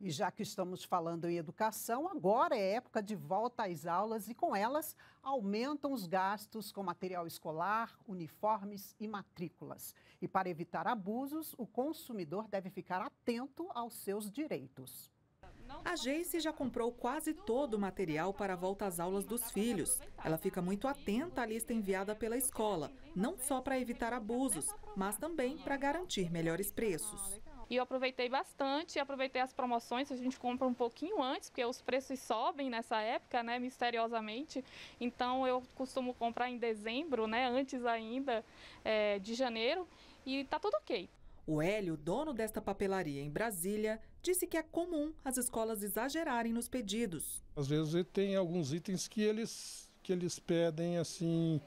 E já que estamos falando em educação, agora é época de volta às aulas e com elas aumentam os gastos com material escolar, uniformes e matrículas. E para evitar abusos, o consumidor deve ficar atento aos seus direitos. A Jace já comprou quase todo o material para a volta às aulas dos filhos. Ela fica muito atenta à lista enviada pela escola, não só para evitar abusos, mas também para garantir melhores preços. E eu aproveitei bastante, aproveitei as promoções, a gente compra um pouquinho antes, porque os preços sobem nessa época, né, misteriosamente. Então eu costumo comprar em dezembro, né, antes ainda é, de janeiro, e tá tudo ok. O Hélio, dono desta papelaria em Brasília, disse que é comum as escolas exagerarem nos pedidos. Às vezes tem alguns itens que eles, que eles pedem assim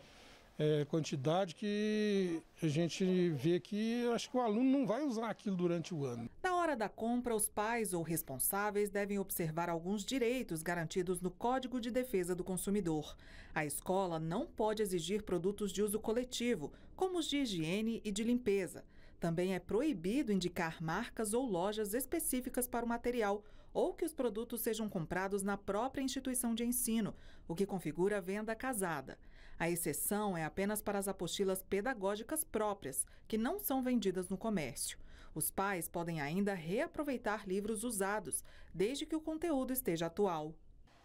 é, quantidade que a gente vê que acho que o aluno não vai usar aquilo durante o ano. Na hora da compra, os pais ou responsáveis devem observar alguns direitos garantidos no Código de Defesa do Consumidor. A escola não pode exigir produtos de uso coletivo, como os de higiene e de limpeza. Também é proibido indicar marcas ou lojas específicas para o material ou que os produtos sejam comprados na própria instituição de ensino, o que configura venda casada. A exceção é apenas para as apostilas pedagógicas próprias, que não são vendidas no comércio. Os pais podem ainda reaproveitar livros usados, desde que o conteúdo esteja atual.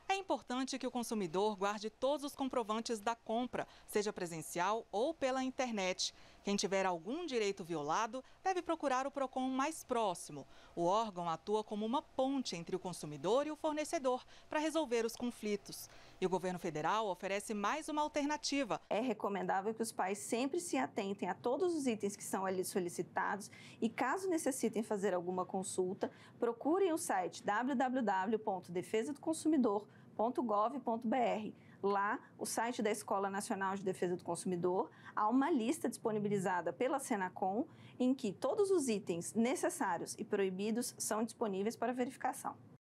É importante que o consumidor guarde todos os comprovantes da compra, seja presencial ou pela internet. Quem tiver algum direito violado deve procurar o PROCON mais próximo. O órgão atua como uma ponte entre o consumidor e o fornecedor para resolver os conflitos. E o governo federal oferece mais uma alternativa. É recomendável que os pais sempre se atentem a todos os itens que são ali solicitados e, caso necessitem fazer alguma consulta, procurem o site www.defesadoconsumidor.com www.gov.br. Lá, o site da Escola Nacional de Defesa do Consumidor, há uma lista disponibilizada pela Senacom em que todos os itens necessários e proibidos são disponíveis para verificação.